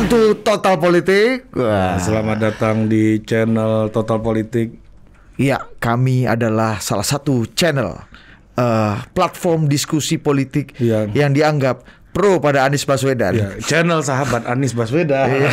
Welcome to Total Politik. Wah. Selamat datang di channel Total Politik. Iya, kami adalah salah satu channel uh, platform diskusi politik ya. yang dianggap pro pada Anies Baswedan. Ya, channel sahabat Anies Baswedan. Iya.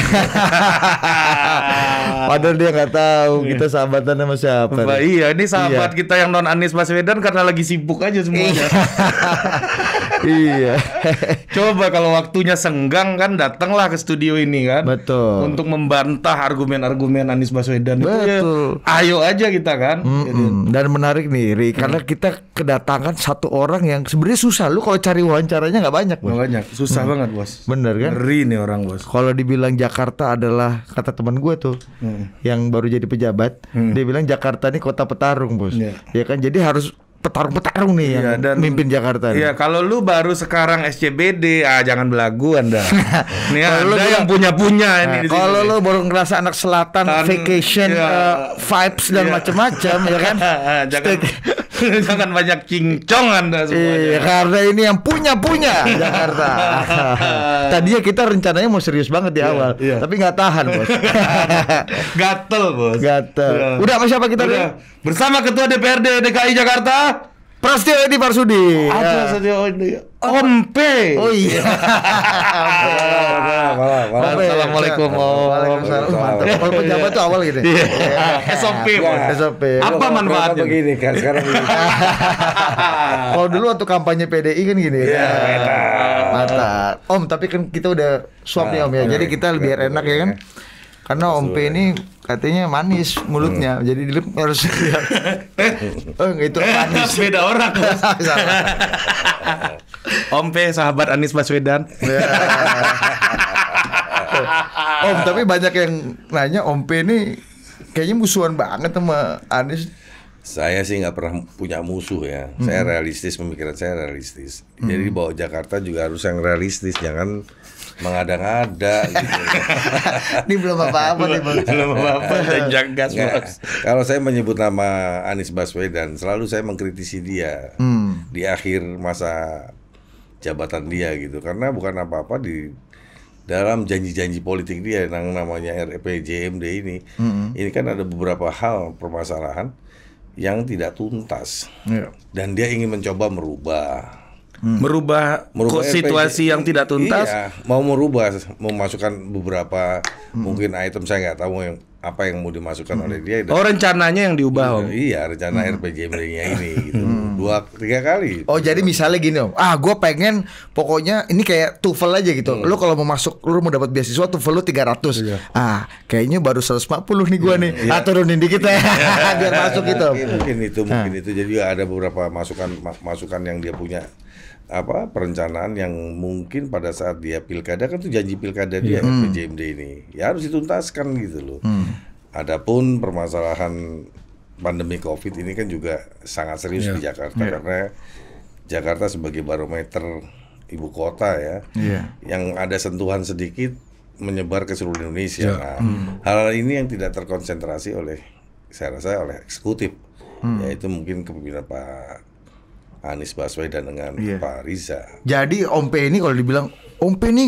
Padahal dia nggak tahu iya. kita sahabatan sama siapa. Ba, iya, ini sahabat iya. kita yang non Anies Baswedan karena lagi sibuk aja semuanya. Iya. iya. Coba kalau waktunya senggang kan datanglah ke studio ini kan. Betul. Untuk membantah argumen-argumen Anies Baswedan Betul. itu. Ya, ayo aja kita kan. Mm -mm. Dan menarik nih, Ri, mm. karena kita kedatangan satu orang yang sebenarnya susah. Lu kalau cari wawancaranya nggak banyak, Bos. banyak. Susah mm. banget, Bos. Bener kan? Ri nih orang, Bos. Kalau dibilang Jakarta adalah kata teman gue tuh mm. yang baru jadi pejabat, mm. dia bilang Jakarta ini kota petarung, Bos. Yeah. Ya iya kan? Jadi harus petarung-petarung nih iya, yang dan, mimpin Jakarta. Iya, kalau lu baru sekarang SCBD, ah jangan belagu Anda. nih kalau Anda lu yang punya-punya nah, ini. Kalau lu baru ngerasa anak selatan Tan, vacation iya, uh, vibes dan iya. macam-macam ya kan. jangan jangan banyak cincong Anda semua. Iya, karena ini yang punya-punya Jakarta. Tadinya kita rencananya mau serius banget di iya, awal, iya. tapi nggak tahan, Bos. Gatel, Bos. Gatel. Iya. Udah sama siapa kita Udah. Bersama Ketua DPRD DKI Jakarta Prasetyo Edi Marsudi. Ada ya. Prasetyo Edi. Ompe. Oh iya. Assalamualaikum. Waalaikumsalam. Mantap. Kalau pejabat tuh awal gitu. Iya. SOP. Iya. SOP. Apa manfaatnya? Begini kan sekarang. Kalau dulu waktu kampanye PDI kan gini. Iya. Nah, mantap. Om, tapi kan kita udah swap nih Om ya. Iya, Jadi kita lebih enak ya kan. Karena Om P ini katanya manis mulutnya, hmm. jadi dilip harus oh, itu eh, manis. Beda orang. Om P sahabat Anies Baswedan. Ya. Oh, om, tapi banyak yang nanya Om P ini kayaknya musuhan banget sama Anies. Saya sih nggak pernah punya musuh ya. Hmm. Saya realistis, pemikiran saya realistis. Hmm. Jadi bawa Jakarta juga harus yang realistis, jangan mengada-ngada gitu. Ini belum apa-apa nih Bang. Belum apa-apa dan gas Bos. Kalau saya menyebut nama Anies Baswedan, selalu saya mengkritisi dia hmm. di akhir masa jabatan dia gitu karena bukan apa-apa di dalam janji-janji politik dia yang namanya RPJMD ini. Hmm. Ini kan ada beberapa hal permasalahan yang tidak tuntas. Yeah. Dan dia ingin mencoba merubah hmm. merubah, merubah situasi yang tidak iya, tuntas. Iya, mau merubah, memasukkan beberapa hmm. mungkin item saya nggak tahu yang apa yang mau dimasukkan hmm. oleh dia. Oh rencananya yang diubah om? Iya rencana hmm. RPG nya ini gitu. Hmm. Dua tiga kali. Oh jadi misalnya gini om, ah gue pengen pokoknya ini kayak tuvel aja gitu. Hmm. Lo kalau mau masuk, lo mau dapat beasiswa tuvel lo ratus. iya. Ah kayaknya baru 140 nih gue hmm. nih. Iya. Ah turunin dikit ya iya. biar masuk gitu. Mungkin, itu mungkin ah. itu jadi ada beberapa masukan masukan yang dia punya apa perencanaan yang mungkin pada saat dia pilkada kan itu janji pilkada dia iya. hmm. PJMD ini ya harus dituntaskan gitu loh. Hmm. Adapun permasalahan pandemi COVID ini kan juga sangat serius yeah. di Jakarta yeah. karena Jakarta sebagai barometer ibu kota ya, yeah. yang ada sentuhan sedikit menyebar ke seluruh Indonesia. Yeah. Nah, hmm. hal ini yang tidak terkonsentrasi oleh saya rasa oleh eksekutif, hmm. yaitu mungkin kepemimpinan Pak Anies Baswedan dengan yeah. Pak Riza. Jadi Om P ini kalau dibilang Om P ini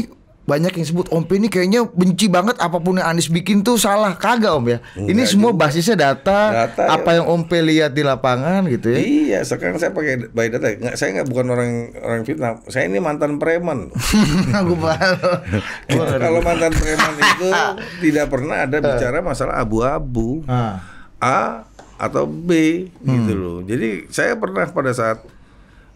banyak yang sebut Om P ini kayaknya benci banget apapun yang Anies bikin tuh salah kagak Om ya. Enggak ini semua juga. basisnya data, data apa ya. yang Om P lihat di lapangan gitu ya. Iya, sekarang saya pakai by data. Nggak, saya nggak bukan orang orang fitnah. Saya ini mantan preman. Aku Kalau mantan preman itu tidak pernah ada eh. bicara masalah abu-abu. Ah. A atau B gitu hmm. gitu loh. Jadi saya pernah pada saat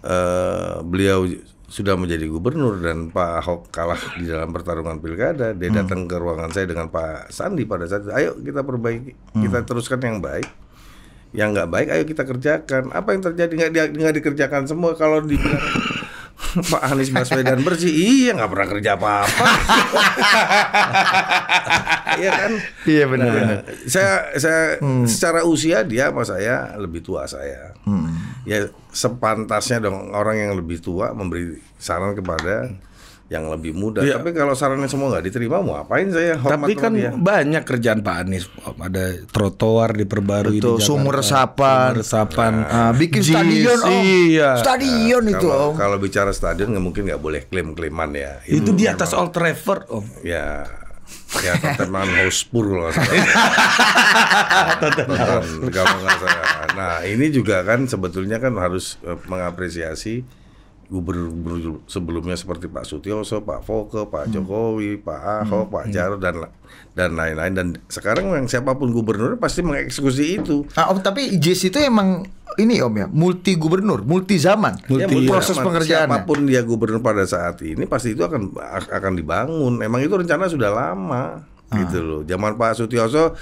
Eh, beliau sudah menjadi gubernur dan Pak Ahok kalah di dalam pertarungan pilkada, dia hmm. datang ke ruangan saya dengan Pak Sandi pada saat itu, ayo kita perbaiki, hmm. kita teruskan yang baik, yang nggak baik ayo kita kerjakan. Apa yang terjadi nggak di, dikerjakan semua kalau di Pak Anies Baswedan bersih, iya nggak pernah kerja apa-apa. Iya kan? Iya benar-benar. Nah, saya saya hmm. secara usia dia sama saya lebih tua saya. Hmm ya sepantasnya dong orang yang lebih tua memberi saran kepada yang lebih muda. Ya. Tapi kalau sarannya semua nggak diterima, mau apain saya? Tapi kan dia. banyak kerjaan Pak Anies. Ada trotoar diperbarui Betul, di sumur resapan, sumur resapan, uh, bikin GC, stadion oh. Iya. Nah, stadion nah, itu kalau, om. Oh. Kalau bicara stadion nggak mungkin nggak boleh klaim-klaiman ya. Itu, itu di atas memang, Old Trafford om. Oh. Ya Ya Tottenham Hotspur kalau Tottenham. Nah ini juga kan sebetulnya kan harus eh, mengapresiasi gubernur sebelumnya seperti Pak Sutioso, Pak Foke, Pak hmm. Jokowi, Pak Ahok, hmm. Pak hmm. Jarod dan dan lain-lain dan sekarang yang siapapun gubernur pasti mengeksekusi itu. Ah, om, tapi JC itu emang ini om ya, ya multi gubernur, multi zaman, multi ya, proses pengerjaan. Siapapun dia gubernur pada saat ini pasti itu akan akan dibangun. Emang itu rencana sudah lama ah. gitu loh. Zaman Pak Sutioso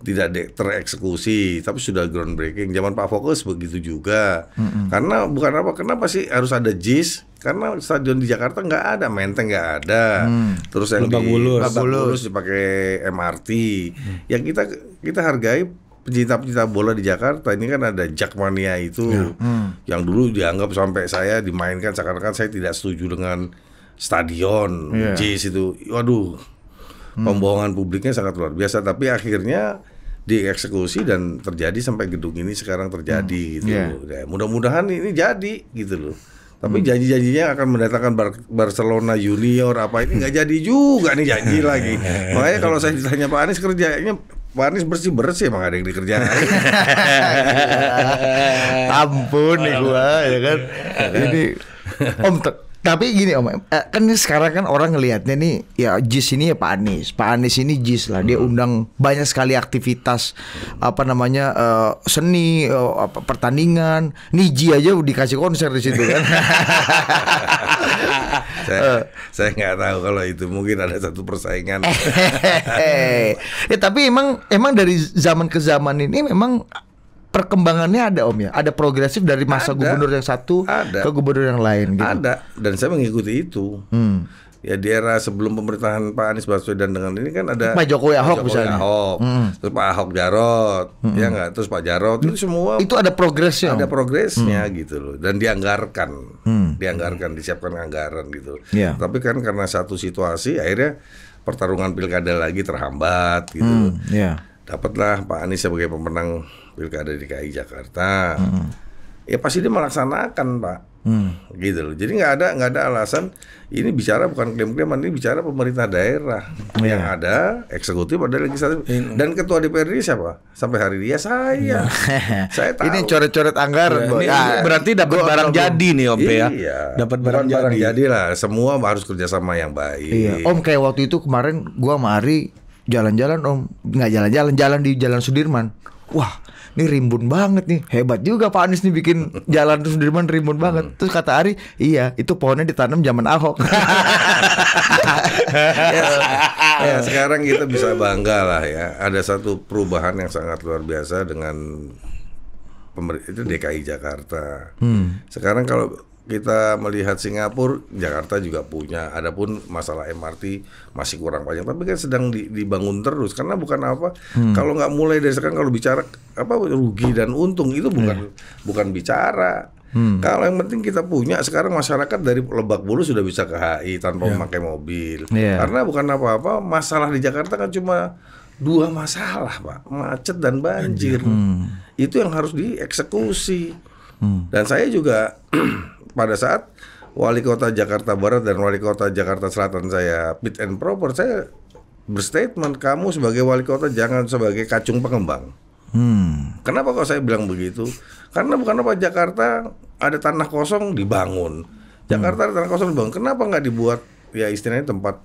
tidak tereksekusi tapi sudah groundbreaking zaman Pak Fokus begitu juga mm -mm. karena bukan apa kenapa sih harus ada JIS karena stadion di Jakarta nggak ada menteng nggak ada mm. terus yang Lebak di Bulus. Lebak Bulus dipakai MRT mm. yang kita kita hargai pencinta-pencinta bola di Jakarta ini kan ada Jackmania itu yeah. mm. Hmm. yang dulu dianggap sampai saya dimainkan seakan-akan saya tidak setuju dengan stadion yeah. JIS itu waduh hmm. pembohongan publiknya sangat luar biasa tapi akhirnya dieksekusi dan terjadi sampai gedung ini sekarang terjadi hmm. gitu yeah. Ya, mudah-mudahan ini jadi gitu loh. Tapi hmm. janji-janjinya akan mendatangkan Bar Barcelona Junior apa ini nggak jadi juga nih janji lagi. Makanya kalau saya ditanya Pak Anies kerjanya Pak Anies bersih bersih emang ada yang dikerjain. Ampun nih gua ya kan. Ya kan? Ini Om tapi gini om, eh, kan sekarang kan orang ngelihatnya nih ya Jis ini ya Pak Anies, Pak Anies ini Jis lah dia hmm. undang banyak sekali aktivitas apa namanya uh, seni, uh, pertandingan, Niji aja dikasih konser di situ kan. saya saya nggak tahu kalau itu mungkin ada satu persaingan. ya tapi emang emang dari zaman ke zaman ini memang perkembangannya ada om ya ada progresif dari masa ada, gubernur yang satu ada, ke gubernur yang lain gitu. ada dan saya mengikuti itu hmm. ya di era sebelum pemerintahan Pak Anies Baswedan dengan ini kan ada Pak Jokowi Ahok Pak Jokowi misalnya Ahok, hmm. terus Pak Ahok Jarot hmm. ya enggak terus Pak Jarot itu semua itu ada progresnya ada progresnya hmm. gitu loh dan dianggarkan hmm. dianggarkan disiapkan anggaran gitu ya. tapi kan karena satu situasi akhirnya pertarungan pilkada lagi terhambat gitu hmm. ya. dapatlah Pak Anies sebagai pemenang pilkada DKI Jakarta, hmm. ya pasti dia melaksanakan pak. Hmm. gitu loh. Jadi nggak ada nggak ada alasan ini bicara bukan klaim-klaiman ini bicara pemerintah daerah hmm. yang ada eksekutif ada legislatif hmm. dan ketua DPRD siapa sampai hari dia ya saya hmm. saya tahu. ini coret-coret anggaran ya, ini, ah, berarti dapat barang jadi nih om ya. iya, ya dapat barang, jadi. barang jadi lah semua harus kerjasama yang baik iya. om kayak waktu itu kemarin gua sama Ari jalan-jalan om nggak jalan-jalan jalan di Jalan Sudirman wah ini rimbun banget nih hebat juga Pak Anies nih bikin jalan Sudirman rimbun banget hmm. terus kata Ari iya itu pohonnya ditanam zaman Ahok ya, ya, sekarang kita bisa bangga lah ya ada satu perubahan yang sangat luar biasa dengan pemerintah itu DKI Jakarta hmm. sekarang kalau kita melihat Singapura, Jakarta juga punya. Adapun masalah MRT masih kurang panjang, tapi kan sedang di, dibangun terus. Karena bukan apa, hmm. kalau nggak mulai dari sekarang kalau bicara apa rugi dan untung itu bukan iya. bukan bicara. Hmm. Kalau yang penting kita punya sekarang masyarakat dari Lebak Bulus sudah bisa ke HI tanpa yeah. memakai mobil. Yeah. Karena bukan apa-apa, masalah di Jakarta kan cuma dua masalah, Pak. Macet dan banjir. Hmm. Itu yang harus dieksekusi. Hmm. Dan saya juga pada saat wali kota Jakarta Barat dan wali kota Jakarta Selatan saya fit and proper saya berstatement kamu sebagai wali kota jangan sebagai kacung pengembang. Hmm. Kenapa kok saya bilang begitu? Karena bukan apa Jakarta ada tanah kosong dibangun. Jakarta hmm. ada tanah kosong dibangun. Kenapa nggak dibuat ya istilahnya tempat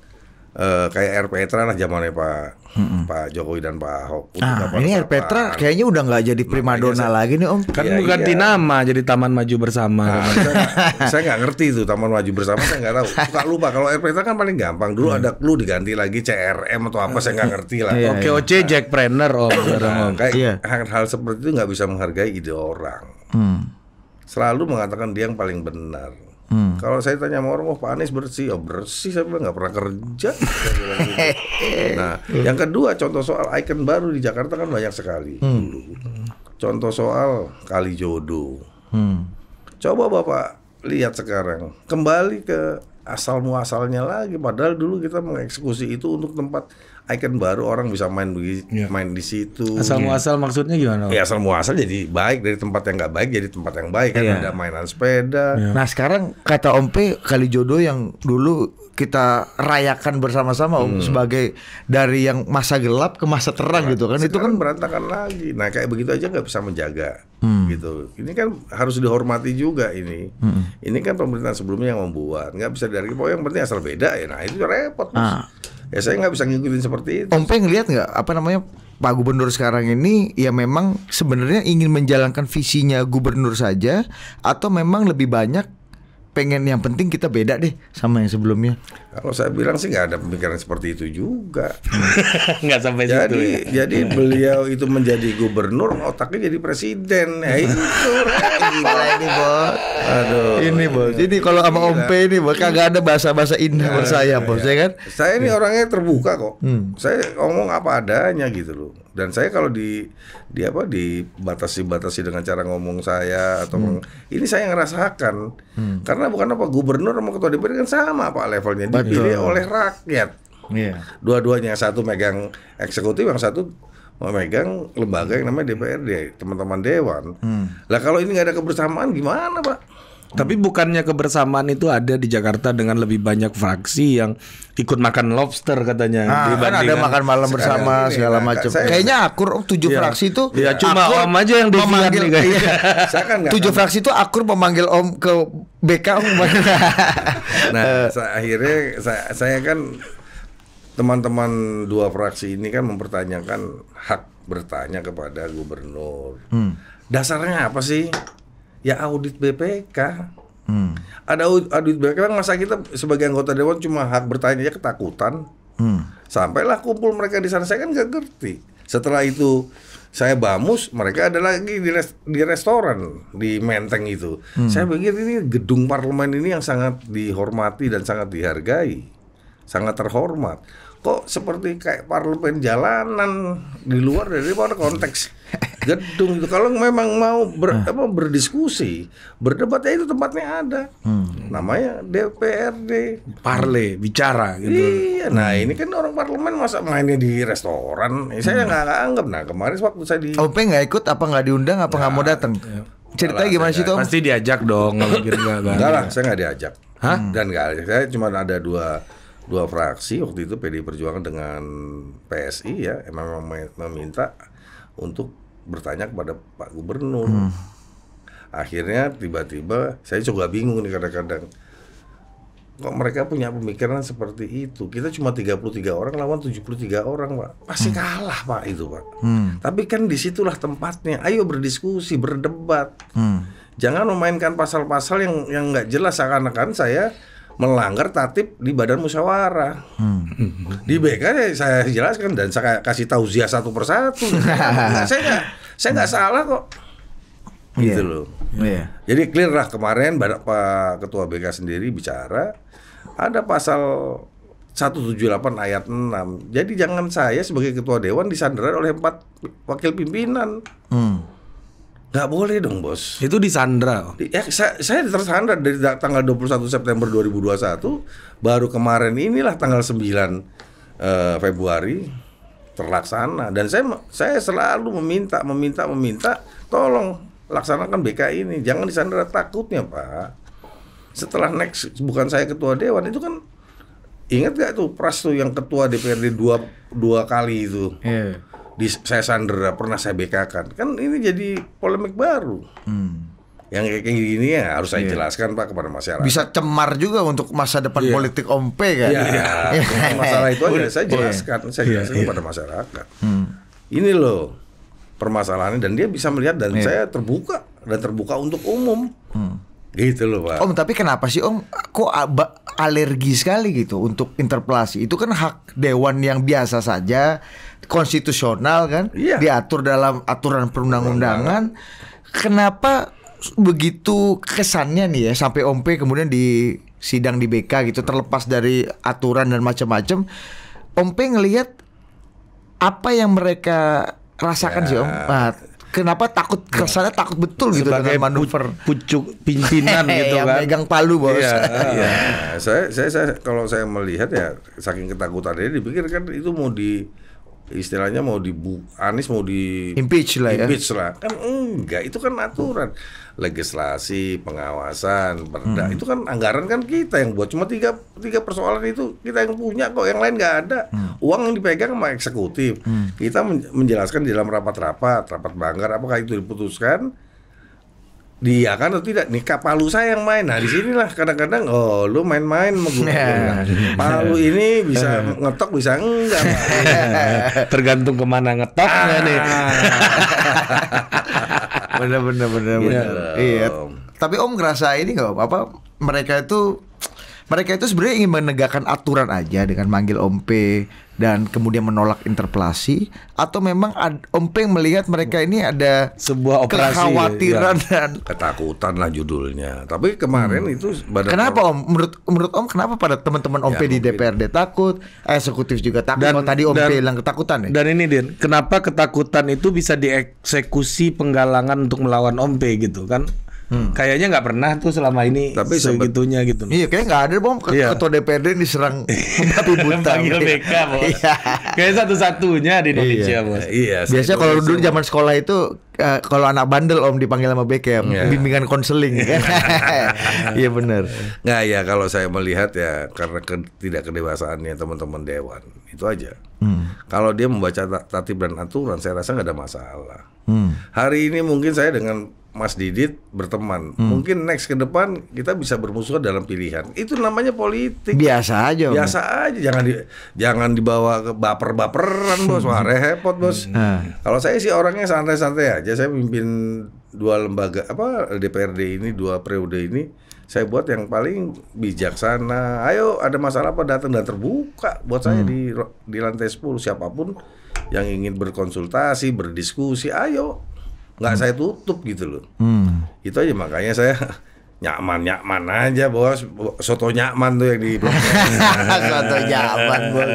uh, kayak R Petra lah zamannya Pak mm-hmm. Pak Jokowi dan Pak Ahok. Nah, ini R Petra kayaknya udah nggak jadi primadona lagi nih Om. Iya, kan ya, bukan iya. nama jadi Taman Maju Bersama. Nah, kan? saya nggak ngerti itu Taman Maju Bersama saya nggak tahu. Tak lupa kalau R Petra kan paling gampang. Dulu hmm. ada clue diganti lagi CRM atau apa saya nggak ngerti lah. Iya, Oke, iya. OC Jack Planner Om. nah, kayak iya. hal-hal seperti itu nggak bisa menghargai ide orang. Hmm. Selalu mengatakan dia yang paling benar. Hmm. Kalau saya tanya sama orang, oh Pak Anies bersih, ya bersih saya bilang nggak pernah kerja. nah, yang kedua contoh soal ikon baru di Jakarta kan banyak sekali. Hmm. Dulu. Contoh soal kali jodoh. Hmm. Coba bapak lihat sekarang kembali ke asal muasalnya lagi. Padahal dulu kita mengeksekusi itu untuk tempat ikon baru orang bisa main di yeah. main di situ asal muasal yeah. maksudnya gimana ya asal muasal jadi baik dari tempat yang nggak baik jadi tempat yang baik kan iya. ada mainan sepeda yeah. nah sekarang kata Om P kali jodoh yang dulu kita rayakan bersama-sama om hmm. sebagai dari yang masa gelap ke masa terang nah, gitu kan itu kan berantakan lagi nah kayak begitu aja nggak bisa menjaga hmm. gitu ini kan harus dihormati juga ini hmm. ini kan pemerintahan sebelumnya yang membuat nggak bisa dari pokoknya yang penting asal beda ya nah itu repot ah ya saya nggak bisa ngikutin seperti itu. Om Peng lihat nggak apa namanya Pak Gubernur sekarang ini ya memang sebenarnya ingin menjalankan visinya Gubernur saja atau memang lebih banyak pengen yang penting kita beda deh sama yang sebelumnya. Kalau saya bilang sih nggak ada pemikiran seperti itu juga. nggak sampai jadi, situ. Ya? Jadi beliau itu menjadi gubernur, otaknya jadi presiden. Ya itu. Gila ini bos. Aduh. Ini bos. Jadi kalau sama Om P ini bos kagak ada bahasa-bahasa indah nah, buat iya, saya iya, bos, iya. ya kan? Saya ini orangnya terbuka kok. Hmm. Saya ngomong apa adanya gitu loh dan saya kalau di di apa dibatasi batasi dengan cara ngomong saya atau hmm. meng, ini saya ngerasakan hmm. karena bukan apa gubernur sama ketua DPR kan sama apa levelnya dipilih Betul. oleh rakyat yeah. dua-duanya yang satu megang eksekutif yang satu memegang lembaga yang namanya DPRD teman-teman dewan hmm. lah kalau ini nggak ada kebersamaan gimana pak tapi bukannya kebersamaan itu ada di Jakarta dengan lebih banyak fraksi yang ikut makan lobster katanya. Nah, kan ada makan malam bersama ini, iya, segala iya. macam. Kayaknya akur oh, tujuh ya. fraksi itu. Ya cuma akur om aja yang memanggil. Nih, iya. kan tujuh kan. fraksi itu akur memanggil om ke BK om. nah, eh. saya, akhirnya saya, saya kan teman-teman dua fraksi ini kan mempertanyakan hak bertanya kepada gubernur. Hmm. Dasarnya apa sih? ya audit BPK. Hmm. Ada audit BPK kan masa kita sebagai anggota dewan cuma hak bertanya aja ketakutan. Hmm. Sampailah kumpul mereka di sana saya kan gak ngerti. Setelah itu saya bamus, mereka ada lagi di, res, di restoran di Menteng itu. Hmm. Saya pikir ini gedung parlemen ini yang sangat dihormati dan sangat dihargai, sangat terhormat kok seperti kayak parlemen jalanan di luar dari konteks gedung itu kalau memang mau ber, nah. apa, berdiskusi berdebat ya itu tempatnya ada hmm. namanya DPRD parle bicara gitu iya nah hmm. ini kan orang parlemen masa mainnya di restoran ya, hmm. saya nggak anggap nah kemarin waktu saya di OP nggak ikut apa nggak diundang apa nggak nah, mau datang iya. cerita gimana sih tuh pasti diajak dong gitu nggak lah saya nggak diajak Hah? dan nggak saya cuma ada dua dua fraksi waktu itu PD Perjuangan dengan PSI ya emang meminta untuk bertanya kepada Pak Gubernur. Hmm. Akhirnya tiba-tiba saya juga bingung nih kadang-kadang kok mereka punya pemikiran seperti itu. Kita cuma 33 orang lawan 73 orang, Pak. Pasti hmm. kalah, Pak, itu, Pak. Hmm. Tapi kan disitulah tempatnya. Ayo berdiskusi, berdebat. Hmm. Jangan memainkan pasal-pasal yang yang nggak jelas akan akan saya melanggar tatib di badan musyawarah. Hmm. Di BK ya saya jelaskan dan saya kasih tahu zia satu persatu. saya nggak saya nggak hmm. salah kok. Gitu yeah. loh. Yeah. Jadi clear lah kemarin Pak Ketua BK sendiri bicara ada pasal 178 ayat 6. Jadi jangan saya sebagai ketua dewan disandera oleh empat wakil pimpinan. Hmm Gak boleh dong bos. Itu di disandra. Ya, eh, saya, saya tersandra dari tanggal 21 September 2021, baru kemarin inilah tanggal 9 uh, eh, Februari terlaksana. Dan saya saya selalu meminta, meminta, meminta, tolong laksanakan BK ini. Jangan disandra takutnya Pak. Setelah next bukan saya ketua dewan itu kan ingat gak tuh Pras tuh yang ketua DPRD dua dua kali itu. Yeah di saya sandera pernah saya bekakan kan ini jadi polemik baru hmm. yang kayak gini ya harus saya yeah. jelaskan pak kepada masyarakat bisa cemar juga untuk masa depan yeah. politik ompe kan yeah. yeah. masalah itu aja saya iya. jelaskan yeah. saya iya, jelaskan yeah. kepada masyarakat hmm. ini loh permasalahannya dan dia bisa melihat dan yeah. saya terbuka dan terbuka untuk umum hmm. gitu loh pak om tapi kenapa sih om kok alergi sekali gitu untuk interpelasi itu kan hak dewan yang biasa saja konstitusional kan, yeah. diatur dalam aturan perundang-undangan. Kenapa begitu kesannya nih ya sampai Ompe kemudian di sidang di BK gitu terlepas dari aturan dan macam-macam Ompe ngelihat apa yang mereka rasakan ya. sih Om nah, kenapa takut ya. kesannya ya. takut betul gitu Sebagai dengan manuver pucuk pimpinan iya, gitu kan megang palu bos iya, iya. saya, saya saya kalau saya melihat ya saking ketakutannya dipikir kan itu mau di istilahnya mau dibu Anies mau di impeach lah ya. lah. Kan enggak, itu kan aturan. Legislasi, pengawasan, perda. Hmm. Itu kan anggaran kan kita yang buat. Cuma tiga tiga persoalan itu kita yang punya kok, yang lain nggak ada. Hmm. Uang yang dipegang sama eksekutif. Hmm. Kita menjelaskan di dalam rapat-rapat, rapat banggar apakah itu diputuskan dia kan atau tidak nih palu saya yang main nah di disinilah kadang-kadang oh lu main-main mau yeah. Nah, palu ini bisa ngetok bisa enggak tergantung kemana ngetoknya ah. nih bener bener bener, bener. iya, iya. tapi om ngerasa ini nggak apa mereka itu mereka itu sebenarnya ingin menegakkan aturan aja dengan manggil Ompe dan kemudian menolak interpelasi atau memang ad, Ompe melihat mereka ini ada sebuah operasi kekhawatiran ya. dan ketakutan lah judulnya. Tapi kemarin hmm. itu Kenapa Om menurut menurut Om kenapa pada teman-teman Ompe ya, di DPRD takut, eksekutif juga takut. Dan, tadi Ompe bilang ketakutan ya. Dan ini Din, kenapa ketakutan itu bisa dieksekusi penggalangan untuk melawan Ompe gitu kan? Hmm. Kayaknya nggak pernah tuh selama ini Tapi segitunya gitu. Iya, kayak nggak ada bom iya. ketua DPRD diserang tapi buta. Panggil BK, bos. Iya. Kayak satu-satunya di iya. Indonesia, iya. bos. Iya. Biasanya kalau dulu zaman sekolah itu uh, kalau anak bandel om dipanggil sama BK, yeah. Iya. bimbingan konseling. Iya, iya benar. Nggak ya kalau saya melihat ya karena ke, tidak kedewasaannya teman-teman dewan itu aja. Hmm. Kalau dia membaca tatib dan aturan, saya rasa nggak ada masalah. Hmm. Hari ini mungkin saya dengan Mas Didit berteman. Hmm. Mungkin next ke depan kita bisa bermusuhan dalam pilihan. Itu namanya politik. Biasa aja. Biasa om. aja. Jangan di, jangan dibawa ke baper-baperan bos. Wah repot bos. Hmm. Nah. Kalau saya sih orangnya santai-santai aja. Saya pimpin dua lembaga apa DPRD ini dua periode ini. Saya buat yang paling bijaksana. Ayo ada masalah apa datang dan terbuka buat saya hmm. di di lantai 10 siapapun yang ingin berkonsultasi, berdiskusi, ayo nggak saya tutup gitu loh. Hmm. Itu aja makanya saya nyaman nyaman aja bos. Soto nyaman tuh yang di Soto nyakman bos.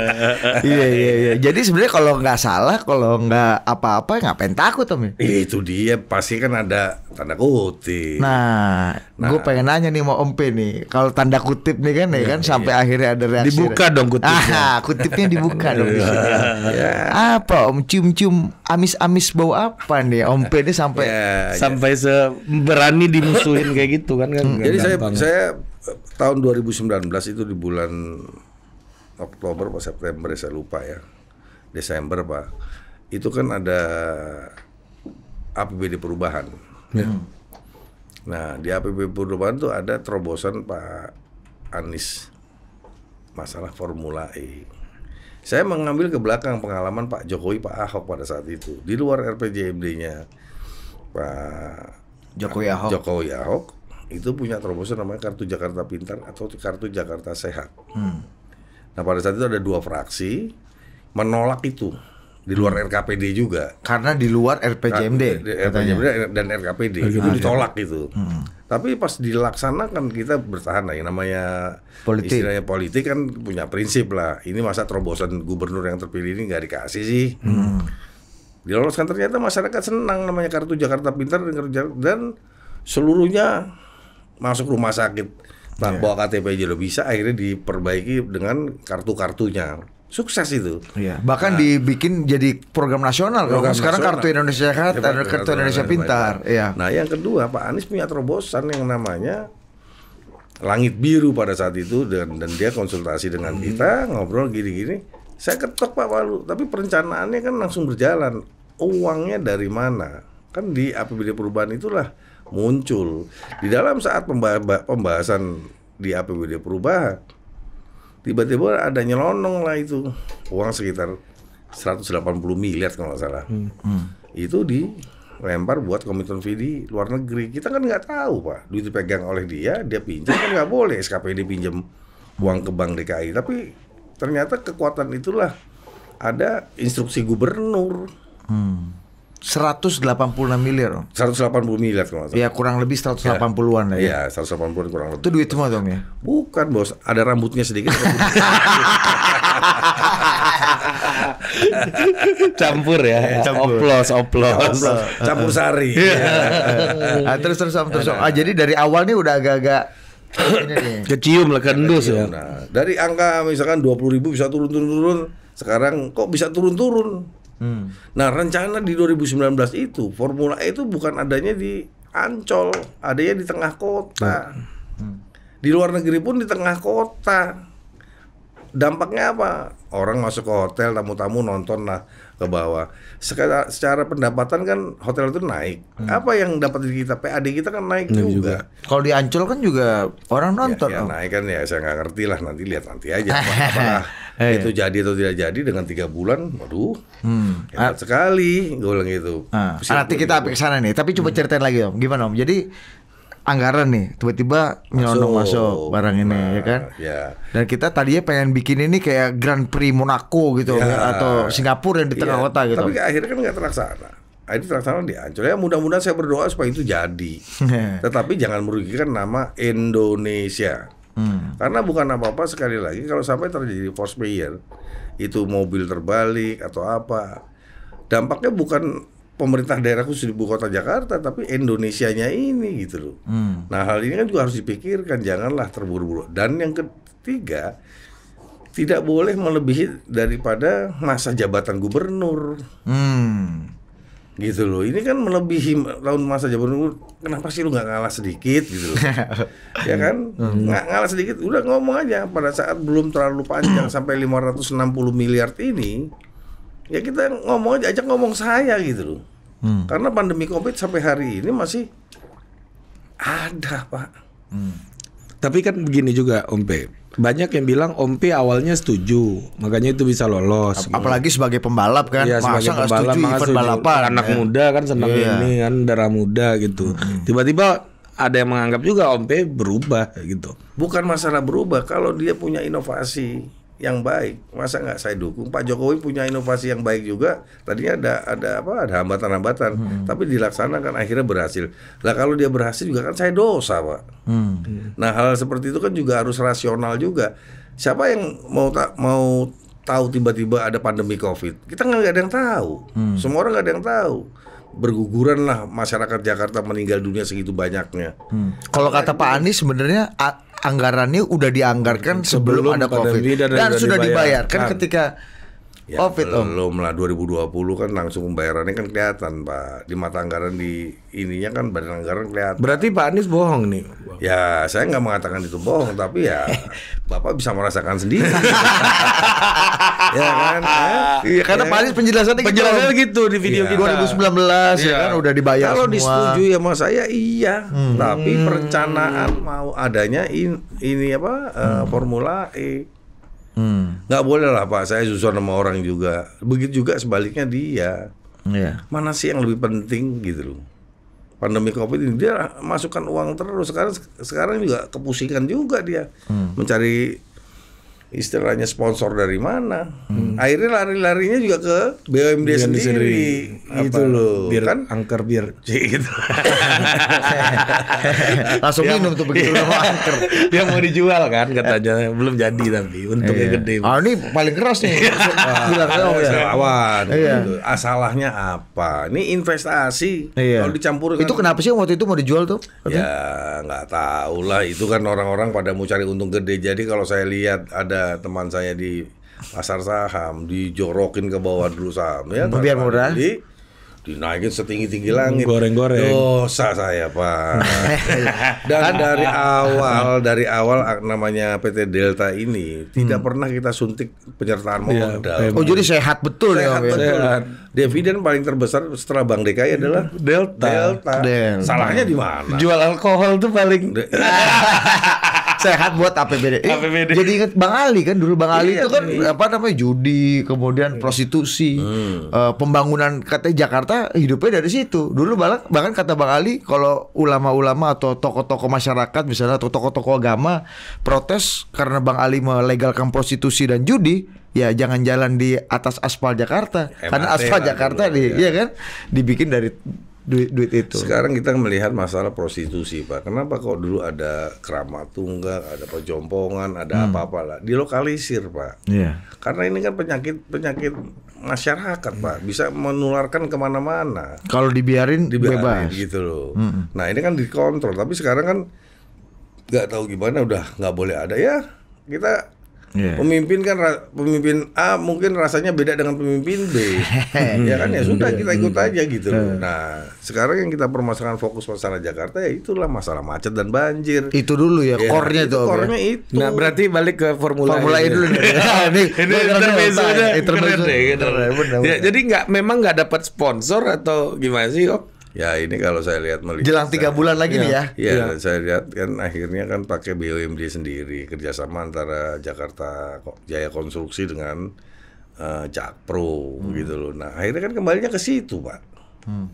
iya iya iya. Jadi sebenarnya kalau nggak salah, kalau nggak apa-apa pengen takut om? Ya? Iya, itu dia pasti kan ada tanda kutip. Nah, nah. gue pengen nanya nih mau Ompe nih. Kalau tanda kutip nih kan ya iya, kan iya. sampai akhirnya ada reaksi. Dibuka dong kutipnya. Aha, kutipnya dibuka dong di Ya. Apa om cium-cium amis-amis bau apa nih Ompe nih sampai ya, sampai seberani dimusuhin kayak gitu kan? kan mm, jadi saya ya. saya eh, tahun 2019 itu di bulan Oktober atau September ya, saya lupa ya. Desember Pak. Itu kan ada APBD perubahan. Ya. Hmm. Nah, di APBD perubahan itu ada terobosan Pak Anies masalah Formula E. Saya mengambil ke belakang pengalaman Pak Jokowi, Pak Ahok pada saat itu. Di luar RPJMD-nya Pak Jokowi Ahok. Jokowi Ahok itu punya terobosan namanya kartu Jakarta Pintar atau kartu Jakarta Sehat. Hmm. Nah pada saat itu ada dua fraksi menolak itu di luar hmm. RKPD juga. Karena di luar RPJMD. RPJMD dan RKPD ah, itu ditolak ya. itu. Hmm. Tapi pas dilaksanakan kita bertahan lah yang namanya politik. istilahnya politik kan punya prinsip lah. Ini masa terobosan gubernur yang terpilih ini nggak dikasih sih. Hmm. Diloloskan ternyata masyarakat senang namanya kartu Jakarta Pintar dan seluruhnya masuk rumah sakit bang yeah. bawa KTP aja lo bisa akhirnya diperbaiki dengan kartu-kartunya sukses itu. Iya. Bahkan nah, dibikin jadi program nasional program kalau sekarang nasional. kartu Indonesia Sehat, ya, kartu, kartu Indonesia Pintar. Iya. Nah yang kedua Pak Anies punya terobosan yang namanya langit biru pada saat itu dan dan dia konsultasi dengan hmm. kita ngobrol gini-gini. Saya ketok Pak Walu, tapi perencanaannya kan langsung berjalan. Uangnya dari mana? Kan di APBD perubahan itulah muncul di dalam saat pembahasan di APBD perubahan tiba-tiba ada nyelonong lah itu uang sekitar 180 miliar kalau nggak salah hmm. hmm. itu dilempar buat komitmen fee luar negeri kita kan nggak tahu pak duit dipegang oleh dia dia pinjam kan nggak boleh SKPD pinjam uang ke bank DKI tapi ternyata kekuatan itulah ada instruksi gubernur hmm. 186 miliar. 180 miliar kalau salah. Ya kurang lebih 180-an ya. Iya, ya, 180 kurang lebih. Itu duit semua dong ya? Bukan, Bos. Ada rambutnya sedikit. Campur ya. Iya, campur. Oplos, oplos. Ya, oplos. Campur sari. ya. nah, terus terus terus. Ah, jadi dari awal nih udah agak-agak kecium lah kendus ya. Nah, dari angka misalkan dua puluh ribu bisa turun-turun sekarang kok bisa turun-turun Hmm. Nah, rencana di 2019 itu Formula E itu bukan adanya di Ancol, adanya di tengah kota. Hmm. hmm. Di luar negeri pun di tengah kota. Dampaknya apa? Orang masuk ke hotel, tamu-tamu nonton lah ke bawah. Secara, secara pendapatan kan hotel itu naik. Hmm. Apa yang dapat di kita PAD kita kan naik ya, juga. Kalau di Ancol kan juga orang ya, nonton. Ya, ya naik kan ya saya nggak ngerti lah nanti lihat nanti aja apakah iya. itu jadi atau tidak jadi dengan tiga bulan. Waduh. Hmm. Hebat ya, ah. sekali gue bilang gitu. Ah. Nanti kita gitu. ke sana nih, tapi coba hmm. ceritain lagi Om. Gimana Om? Jadi anggaran nih tiba-tiba nyelonong masuk barang ini nah, ya kan ya. dan kita tadinya pengen bikin ini kayak Grand Prix Monaco gitu ya. atau Singapura yang di tengah ya. kota gitu tapi akhirnya kan nggak terlaksana Akhirnya terlaksana di ya mudah-mudahan saya berdoa supaya itu jadi tetapi jangan merugikan nama Indonesia hmm. karena bukan apa-apa sekali lagi kalau sampai terjadi force majeure itu mobil terbalik atau apa dampaknya bukan pemerintah daerah khusus di ibu kota Jakarta tapi Indonesianya ini gitu loh. Hmm. Nah hal ini kan juga harus dipikirkan janganlah terburu-buru. Dan yang ketiga tidak boleh melebihi daripada masa jabatan gubernur. Hmm. Gitu loh. Ini kan melebihi tahun masa jabatan gubernur. Kenapa sih lu nggak ngalah sedikit gitu loh. ya kan? Hmm. Nggak ngalah sedikit. Udah ngomong aja pada saat belum terlalu panjang sampai 560 miliar ini ya kita ngomong aja ajak ngomong saya gitu loh Hmm. Karena pandemi Covid sampai hari ini masih ada, Pak. Hmm. Tapi kan begini juga, Om Pe Banyak yang bilang Om Pe awalnya setuju, makanya itu bisa lolos. apalagi gitu. sebagai pembalap kan, ya, masa sebagai pembalap, setuju event balapan. Anak ya. muda kan senang yeah. ini kan darah muda gitu. Hmm. Tiba-tiba hmm. ada yang menganggap juga Om P berubah gitu. Bukan masalah berubah, kalau dia punya inovasi yang baik masa nggak saya dukung Pak Jokowi punya inovasi yang baik juga tadinya ada ada apa ada hambatan-hambatan hmm. tapi dilaksanakan akhirnya berhasil lah kalau dia berhasil juga kan saya dosa Pak hmm. nah hal, hal seperti itu kan juga harus rasional juga siapa yang mau tak mau tahu tiba-tiba ada pandemi COVID kita nggak ada yang tahu hmm. semua orang nggak ada yang tahu berguguran lah masyarakat Jakarta meninggal dunia segitu banyaknya. Hmm. Kalau kata Pak Anies sebenarnya anggarannya udah dianggarkan sebelum, sebelum ada COVID dan, dan, sudah dibayarkan kan. ketika Ya, Covid om. Belum lah 2020 kan langsung pembayarannya kan kelihatan Pak. Di mata anggaran di ininya kan badan anggaran kelihatan. Berarti Pak Anies bohong nih. Ya saya nggak mengatakan itu bohong tapi ya Bapak bisa merasakan sendiri. ya kan? Ya. Iya karena ya. Pak Anies penjelasannya gitu, penjelasannya gitu, gitu di video iya. ya. kita. 2019 ya, ya kan udah dibayar Kalau semua. disetujui ya saya iya. Hmm. Tapi perencanaan mau adanya in, ini apa eh, hmm. uh, formula E Hmm. boleh lah Pak, saya susun sama orang juga. Begitu juga sebaliknya dia. Yeah. Mana sih yang lebih penting gitu loh. Pandemi Covid ini dia masukkan uang terus sekarang sekarang juga kepusingan juga dia hmm. mencari istilahnya sponsor dari mana. Hmm. Akhirnya lari-larinya juga ke BUMD, sendiri. sendiri. Itu loh. Biar kan angker biar iya, gitu. Langsung yang, minum tuh begitu iya. angker. yang mau dijual kan katanya belum jadi tapi untungnya iya. gede. Ah ini paling keras nih. Bilang oh, iya. Ya. Awan. Iya. Gitu. Asalahnya ah, apa? Ini investasi. Iya. Kalau dicampur Itu kan- kenapa sih waktu itu mau dijual tuh? Ya nggak tahu lah. Itu kan orang-orang pada mau cari untung gede. Jadi kalau saya lihat ada teman saya di pasar saham dijorokin ke bawah dulu saham ya kan? biar murah jadi dinaikin setinggi tinggi langit goreng goreng dosa saya pak dan kan? dari awal dari awal ah, namanya PT Delta ini hmm. tidak pernah kita suntik penyertaan iya, modal ya, oh jadi sehat betul ya, sehat ya betul sehat. dividen paling terbesar setelah Bank DKI adalah Delta Delta, Delta. salahnya di mana jual alkohol tuh paling sehat buat APBD. Eh, APBD. Jadi inget Bang Ali kan dulu Bang Ali iya, itu kan iya. apa namanya judi, kemudian iya. prostitusi, hmm. uh, pembangunan katanya Jakarta hidupnya dari situ. Dulu balik bahkan kata Bang Ali kalau ulama-ulama atau tokoh-tokoh masyarakat misalnya atau tokoh-tokoh agama protes karena Bang Ali melegalkan prostitusi dan judi, ya jangan jalan di atas aspal Jakarta MRT eh, karena aspal Jakarta di ya. ya kan dibikin dari duit duit itu. Sekarang kita melihat masalah prostitusi, Pak. Kenapa kok dulu ada keramat tunggal, ada pejompongan, ada hmm. apa-apa lah. Dilokalisir, Pak. Yeah. Karena ini kan penyakit penyakit masyarakat, Pak. Bisa menularkan kemana-mana. Kalau dibiarin, dibiarin bebas gitu loh. Hmm. Nah ini kan dikontrol, tapi sekarang kan nggak tahu gimana udah nggak boleh ada ya kita Yeah. Pemimpin kan pemimpin A mungkin rasanya beda dengan pemimpin B. ya kan ya sudah iya. kita ikut aja gitu iya. Nah, sekarang yang kita permasalahan fokus masalah Jakarta ya itulah masalah macet dan banjir. Itu dulu ya, ya core-nya itu. Core ya. itu. Nah, berarti balik ke formula, formula ini dulu. Nah, ini ini Ya, keren ya, Jadi nggak memang nggak dapat sponsor atau gimana sih, kok? Ya ini kalau saya lihat melihat jelang tiga bulan lagi ya, nih iya, ya. Iya, ya. saya lihat kan akhirnya kan pakai BUMD sendiri kerjasama antara Jakarta Jaya Konstruksi dengan uh, Jakpro hmm. gitu loh. Nah akhirnya kan kembalinya ke situ pak. Hmm.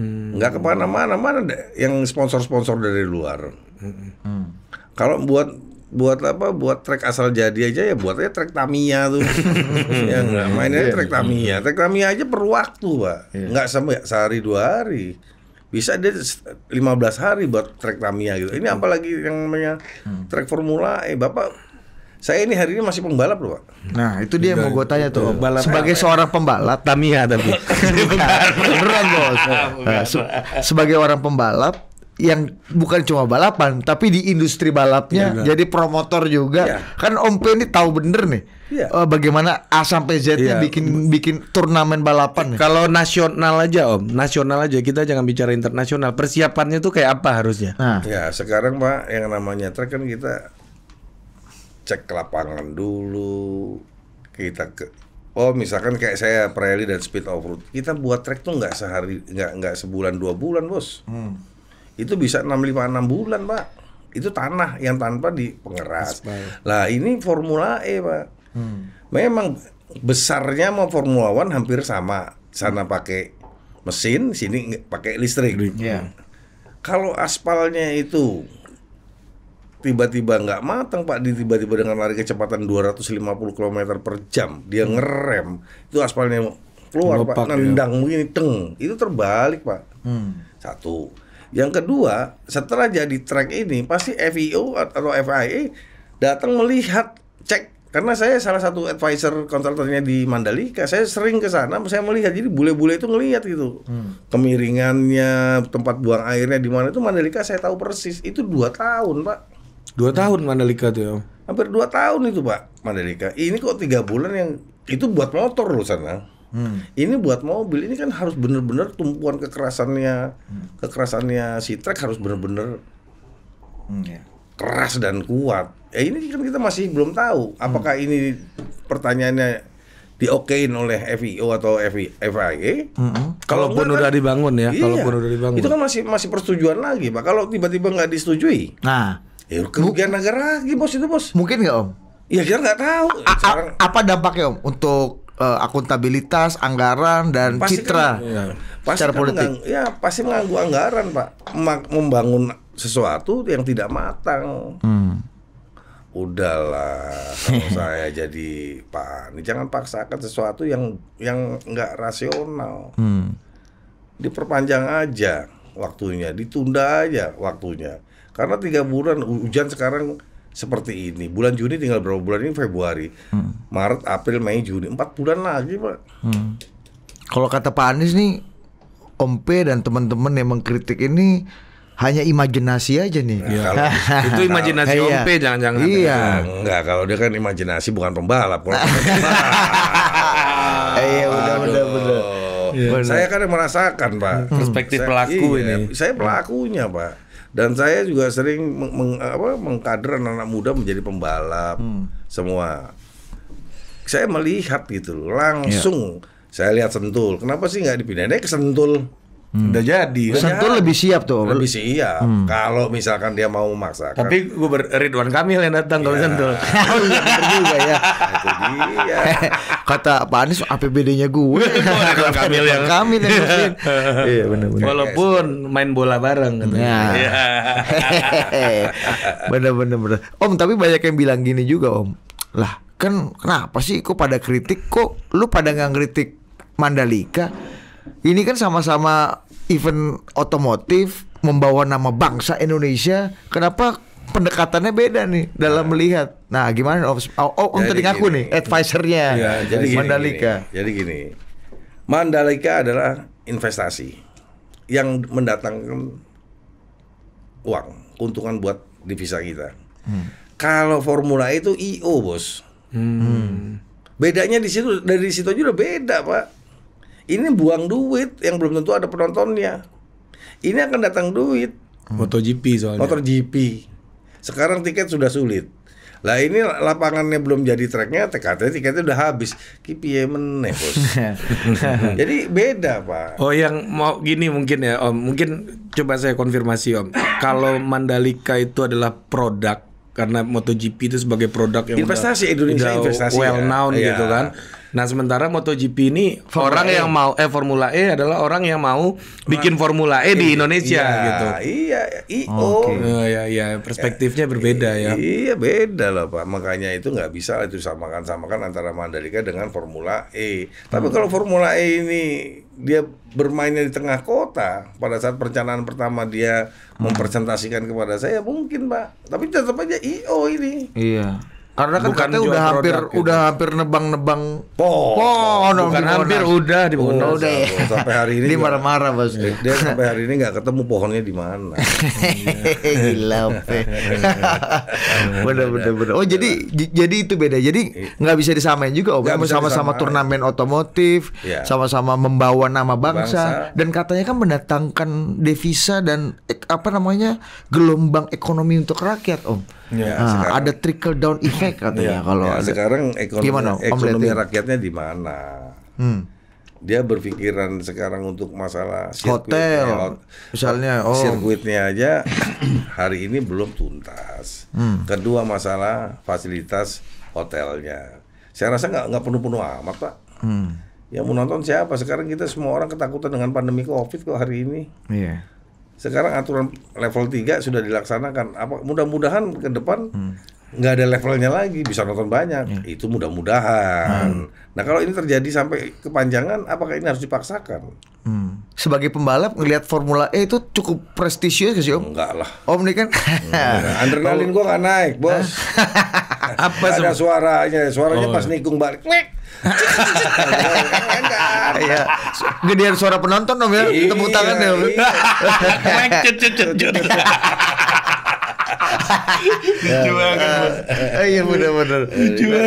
Hmm. Nggak kemana-mana, mana yang sponsor-sponsor dari luar. Hmm. hmm. Kalau buat buat apa buat trek asal jadi aja ya buatnya trek Tamiya tuh ya nggak mainnya yeah. track Tamiya track Tamiya aja perlu waktu pak yeah. Iya. nggak sampai sehari dua hari bisa dia 15 hari buat trek Tamiya gitu ini hmm. apalagi yang namanya hmm. trek Formula eh bapak saya ini hari ini masih pembalap loh pak. Nah itu dia Enggak, mau gue tanya tuh. Pembalap sebagai seorang pembalap Tamiya tapi. Bukan, beneran bos. Nah, se sebagai orang pembalap yang bukan cuma balapan tapi di industri balapnya ya, jadi promotor juga ya. kan Om P ini tahu bener nih ya. bagaimana A sampai Z ya. Iya. bikin bikin turnamen balapan kalau nasional aja Om nasional aja kita jangan bicara internasional persiapannya tuh kayak apa harusnya nah. ya sekarang Pak yang namanya track kan kita cek lapangan dulu kita ke Oh misalkan kayak saya rally dan Speed Off Road kita buat track tuh nggak sehari nggak nggak sebulan dua bulan bos hmm itu bisa 6 lima 6 bulan, Pak. Itu tanah yang tanpa di pengeras. Lah ini Formula E, Pak. Hmm. Memang besarnya mau Formula One hampir sama. Sana pakai mesin, sini pakai listrik. Yeah. Kalau aspalnya itu tiba-tiba nggak matang Pak, tiba-tiba dengan lari kecepatan 250 km per jam, dia hmm. ngerem, itu aspalnya keluar Lepak, Pak, nendang ya. begini, teng, itu terbalik Pak. Hmm. Satu. Yang kedua, setelah jadi track ini pasti FEO atau FIA datang melihat cek karena saya salah satu advisor konsultannya di Mandalika saya sering ke sana saya melihat jadi bule-bule itu ngelihat gitu hmm. kemiringannya tempat buang airnya di mana itu Mandalika saya tahu persis itu dua tahun pak dua hmm. tahun Mandalika tuh ya? hampir dua tahun itu pak Mandalika ini kok tiga bulan yang itu buat motor loh sana hmm. ini buat mobil ini kan harus benar-benar tumpuan kekerasannya hmm. kekerasannya si trek harus benar-benar hmm, iya. keras dan kuat ya ini kan kita masih belum tahu apakah hmm. ini pertanyaannya diokein oleh FIO atau FI, FIA. Mm-hmm. Kalaupun udah kan, dibangun ya, iya, kalaupun udah dibangun. Itu kan masih masih persetujuan lagi, Pak. Kalau tiba-tiba nggak disetujui. Nah, ya kerugian negara lagi, Bos itu, Bos. Mungkin nggak Om? Ya kita nggak tahu. A- Sekarang, apa dampaknya Om untuk uh, akuntabilitas, anggaran dan pasti kan citra. Kan, ya. Pasti secara kan politik. Ya, pasti mengganggu anggaran, Pak. Membangun sesuatu yang tidak matang. Hmm. Udahlah, kalau saya jadi Pak, jangan paksakan sesuatu yang yang enggak rasional. Hmm. Diperpanjang aja waktunya, ditunda aja waktunya. Karena tiga bulan hujan sekarang seperti ini. Bulan Juni tinggal berapa bulan ini Februari, hmm. Maret, April, Mei, Juni, empat bulan lagi pak. Hmm. Kalau kata Pak Anies nih, Ompe dan teman-teman yang mengkritik ini hanya imajinasi aja nih. Nah, ya, kalau, itu imajinasi nah, Ompe jangan-jangan. Iya. iya. Enggak, kalau dia kan imajinasi bukan pembalap. Kan pembalap. Iya, udah, udah, udah. Saya kan merasakan, Pak. Perspektif pelaku iya, ini. Saya pelakunya, Pak. Dan saya juga sering meng, apa, mengkader anak-anak muda menjadi pembalap hmm. semua. Saya melihat gitu langsung. Yeah. Saya lihat Sentul. Kenapa sih nggak dipindahin ke Sentul? Hmm. Udah jadi. Sentul ya. lebih siap tuh. Lebih siap. Hmm. Kalau misalkan dia mau memaksa. Tapi gue ber Ridwan Kamil yang datang ya. kalau iya. Sentul. Oh, iya, juga ya. Kata Pak Anies APBD-nya gue. Iya, Ridwan Kamil yang Kamil yang Iya benar-benar. Walaupun main bola bareng katanya. Ya. Bener-bener Om tapi banyak yang bilang gini juga Om. Lah kan kenapa sih kok pada kritik kok lu pada nggak kritik Mandalika? Ini kan sama-sama event otomotif membawa nama bangsa Indonesia kenapa pendekatannya beda nih dalam ya. melihat nah gimana oh, oh om tadi ngaku nih advisernya ya, jadi Mandalika gini, jadi gini Mandalika adalah investasi yang mendatangkan uang keuntungan buat divisa kita hmm. kalau formula e itu IO bos hmm. bedanya di situ dari situ aja udah beda pak ini buang duit yang belum tentu ada penontonnya. Ini akan datang duit. Hmm. MotoGP soalnya. Motor MotoGP. Sekarang tiket sudah sulit. Lah ini lapangannya belum jadi treknya, TKT tiketnya udah habis. Kipiye meneh, Bos. jadi beda, Pak. Oh, yang mau gini mungkin ya, Om. Mungkin coba saya konfirmasi, Om. Kalau Mandalika itu adalah produk karena MotoGP itu sebagai produk yang investasi udah, Indonesia udah investasi ya. well known ya. gitu kan. Nah sementara MotoGP ini Formula orang e. yang mau eh Formula E adalah orang yang mau bikin Formula E di iya, Indonesia iya, gitu. Iya, iya, eh, Okay. Oh, iya, iya, perspektifnya berbeda ya. Iya beda loh, Pak. Makanya itu nggak bisa itu samakan samakan antara Mandalika dengan Formula E. Tapi kalau Formula E ini dia bermainnya di tengah kota pada saat perencanaan pertama dia hmm. mempresentasikan kepada saya mungkin pak tapi tetap aja io ini iya karena kan bukan katanya udah hampir gitu. udah hampir nebang-nebang oh, pohon. oh, bukan hampir udah di pohon. Oh, udah Sampai hari ini dia marah-marah Bos. Dia, dia sampai hari ini nggak ketemu pohonnya di mana. Gila. bener bener bener. Oh jadi jadi itu beda. Jadi nggak bisa disamain juga Om. Sama-sama turnamen otomotif, iya. sama-sama membawa nama bangsa, bangsa dan katanya kan mendatangkan devisa dan eh, apa namanya gelombang ekonomi untuk rakyat Om. Ya, nah, ada trickle down effect efek katanya ya, kalau ya, ada. sekarang ekonomi Gimana, ekonomi rakyatnya di mana? Hmm. Dia berpikiran sekarang untuk masalah hotel, ya, misalnya oh. sirkuitnya aja hari ini belum tuntas. Hmm. Kedua masalah fasilitas hotelnya. Saya rasa nggak nggak penuh-penuh amat pak. Hmm. Yang mau nonton siapa? Sekarang kita semua orang ketakutan dengan pandemi COVID kok hari ini. Yeah sekarang aturan level 3 sudah dilaksanakan apa mudah-mudahan ke depan hmm nggak ada levelnya lagi bisa nonton banyak ya. itu mudah-mudahan hmm. nah kalau ini terjadi sampai kepanjangan apakah ini harus dipaksakan hmm. sebagai pembalap ngelihat Formula E itu cukup prestisius sih om nggak lah om ini kan adrenalin gua nggak naik bos apa ada suaranya suaranya oh. pas iya. nikung balik Iya. Gedean suara penonton om ya, iya. tepuk tangan ya. Dijuangkan. Ya. Uh, eh, iya benar-benar.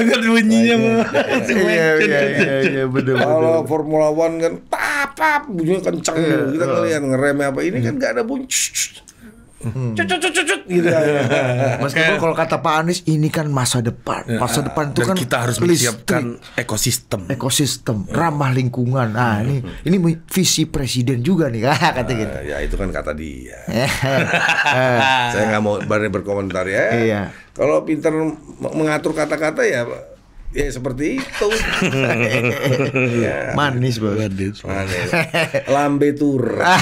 kan bunyinya mah. Iya. Iya iya, iya iya iya benar Kalau Formula One kan tapap bunyinya kencang gitu. Kita ngelihat ngeremnya apa ini kan gak ada bunyi. Hmm. Cucut, cucut, cucut gitu. Iya, iya. Meskipun kalau kata Pak Anies ini kan masa depan. Iya. Masa depan itu kan kita harus menyiapkan ekosistem. Ekosistem ramah lingkungan. Nah, ini ini visi presiden juga nih kata ah, gitu. Ya, ya itu kan kata dia. Eh. Saya nggak mau berani berkomentar ya. Iya. Kalau pintar mengatur kata-kata ya Ya seperti itu. ya. Manis banget. Manis. Lambe turah.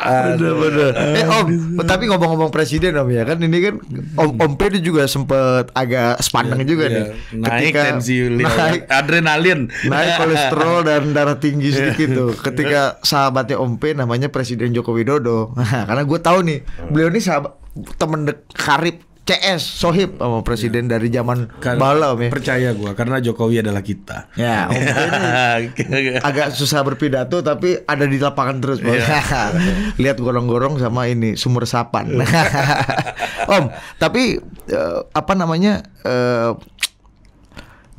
Bener-bener. eh Om, tapi ngomong-ngomong presiden Om ya kan ini kan Om Om Pedro juga sempet agak sepaneng iya, juga iya. nih. Naik ketika tensi naik, adrenalin, naik kolesterol dan darah tinggi iya. sedikit tuh. Ketika sahabatnya Om P namanya Presiden Joko Widodo. Nah, karena gue tahu nih, beliau ini sahabat temen dek karib CS Sohib sama presiden ya. dari zaman karena, Balam ya. Percaya gua karena Jokowi adalah kita. Ya, Om oh, agak susah berpidato tapi ada di lapangan terus. Ya. Lihat gorong-gorong sama ini sumur sapan. om, tapi uh, apa namanya? Uh, eh,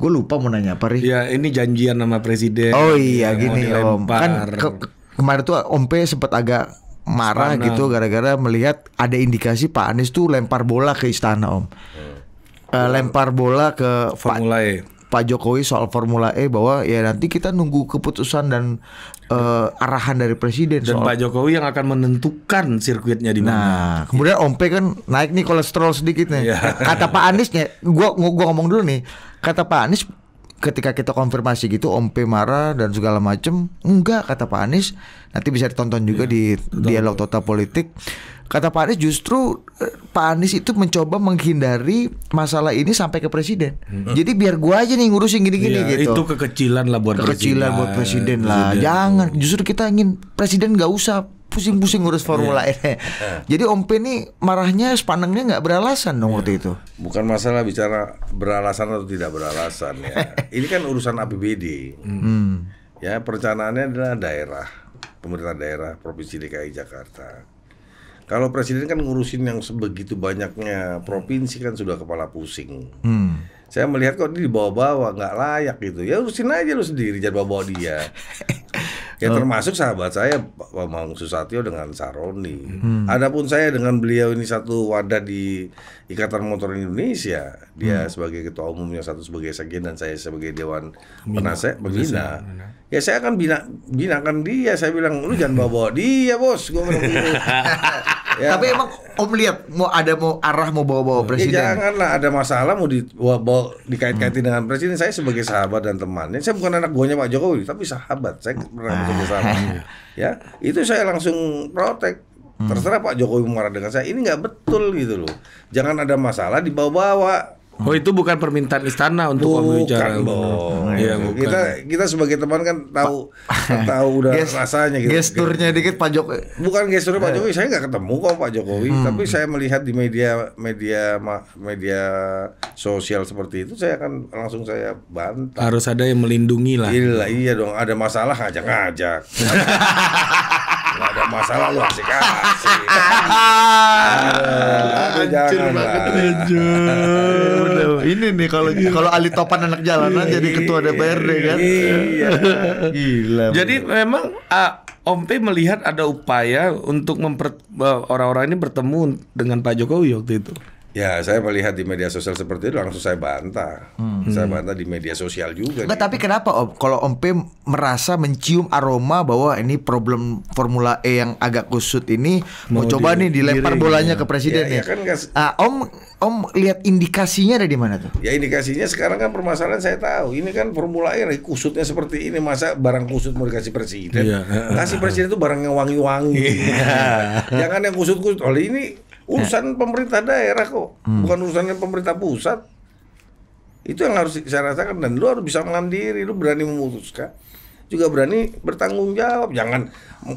gue lupa mau nanya apa Iya, Ya, ini janjian sama presiden. Oh iya gini, Om. Kan ke kemarin tuh Om P sempat agak marah gitu gara-gara melihat ada indikasi Pak Anies tuh lempar bola ke istana Om. Hmm. Uh, lempar bola ke Formula Pak, E. Pak Jokowi soal Formula E bahwa ya nanti kita nunggu keputusan dan uh, arahan dari presiden dan soal... Pak Jokowi yang akan menentukan sirkuitnya di mana. Nah, kemudian Om P kan naik nih kolesterol sedikit nih. Yeah. Kata Pak Aniesnya, gua gua ngomong dulu nih. Kata Pak Anies ketika kita konfirmasi gitu Om P marah dan segala macem enggak kata Pak Anies nanti bisa ditonton juga ya, di total. dialog total politik kata Pak Anies justru eh, Pak Anies itu mencoba menghindari masalah ini sampai ke presiden hmm. jadi biar gua aja nih ngurusin gini-gini ya, gitu itu kekecilan lah buat kekecilan presiden. buat presiden, presiden lah jangan justru kita ingin presiden gak usah pusing-pusing ngurus formula yeah. ini. Yeah. Jadi Om P ini marahnya sepanengnya nggak beralasan dong yeah. waktu itu. Bukan masalah bicara beralasan atau tidak beralasan ya. ini kan urusan APBD. Mm. Ya perencanaannya adalah daerah, pemerintah daerah provinsi DKI Jakarta. Kalau presiden kan ngurusin yang sebegitu banyaknya provinsi kan sudah kepala pusing. Hmm. Saya melihat kok dia dibawa-bawa nggak layak gitu. Ya urusin aja lu sendiri jangan bawa-bawa dia. Ya oh. termasuk sahabat saya Pak Susatyo dengan Saroni. Hmm. Adapun saya dengan beliau ini satu wadah di Ikatan Motor Indonesia dia hmm. sebagai ketua umum yang satu sebagai sekjen dan saya sebagai dewan penasehat pembina ya saya akan bina binakan dia saya bilang lu jangan bawa bawa dia bos Gua bilang gitu. ya. tapi emang om lihat mau ada mau arah mau bawa bawa ya, presiden ya, janganlah ada masalah mau di bawa, dikait-kaitin hmm. dengan presiden saya sebagai sahabat dan teman saya bukan anak buahnya pak jokowi tapi sahabat saya pernah bekerja sama ya itu saya langsung protek hmm. Terserah Pak Jokowi marah dengan saya. Ini nggak betul gitu loh. Jangan ada masalah dibawa-bawa. Oh itu bukan permintaan istana untuk bukan, pembicara. Bukan ya, iya, bukan. Kita kita sebagai teman kan tahu tahu udah Gest, rasanya gitu. Gesturnya gitu. dikit Pak Jokowi. Bukan gesturnya Pak eh. Jokowi, saya nggak ketemu kok Pak Jokowi, hmm. tapi saya melihat di media media media sosial seperti itu saya akan langsung saya bantah. Harus ada yang melindungi lah. Iya, iya dong, ada masalah ngajak-ngajak. masa lalu asik asik. jangan Ini nih kalau iya. kalau Ali Topan anak jalanan iya, jadi ketua iya, DPRD kan. Gila. Jadi memang uh, Om P melihat ada upaya untuk memper eh, orang-orang ini bertemu dengan Pak Jokowi waktu itu. Ya, saya melihat di media sosial seperti itu langsung saya bantah. Hmm. Saya hmm. bantah di media sosial juga. Enggak, tapi kenapa Om? Kalau Om P merasa mencium aroma bahwa ini problem Formula E yang agak kusut ini, mau, mau coba nih dilempar bolanya bolanya ke presiden ya. ya. ya kan gak... ah, om Om lihat indikasinya ada di mana tuh? Ya indikasinya sekarang kan permasalahan saya tahu. Ini kan Formula E kusutnya seperti ini masa barang kusut mau dikasih presiden. Ya. Kasih nah, presiden itu barang yang wangi-wangi. Ya. Jangan yang kusut-kusut. Oleh ini Urusan eh. pemerintah daerah kok, hmm. bukan urusannya pemerintah pusat. Itu yang harus saya rasakan dan lu harus bisa mandiri, lu berani memutuskan, juga berani bertanggung jawab. Jangan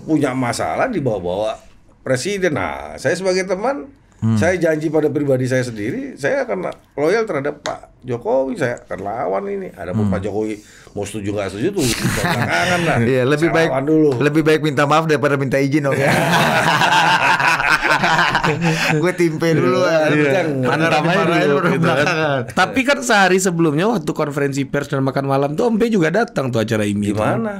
punya masalah dibawa-bawa presiden. Nah, saya sebagai teman Hmm. Saya janji pada pribadi saya sendiri, saya akan loyal terhadap Pak Jokowi. Saya akan lawan ini. Ada hmm. Pak Jokowi mau setuju nggak setuju tuh belakangan lah. ya lebih saya baik dulu. Lebih baik minta maaf daripada minta izin, oke. Okay? gue timpe iya. dulu ya. Mana ramai dulu. Gitu kan. Tapi kan sehari sebelumnya waktu konferensi pers dan makan malam tuh Om juga datang tuh acara IMI. Di mana?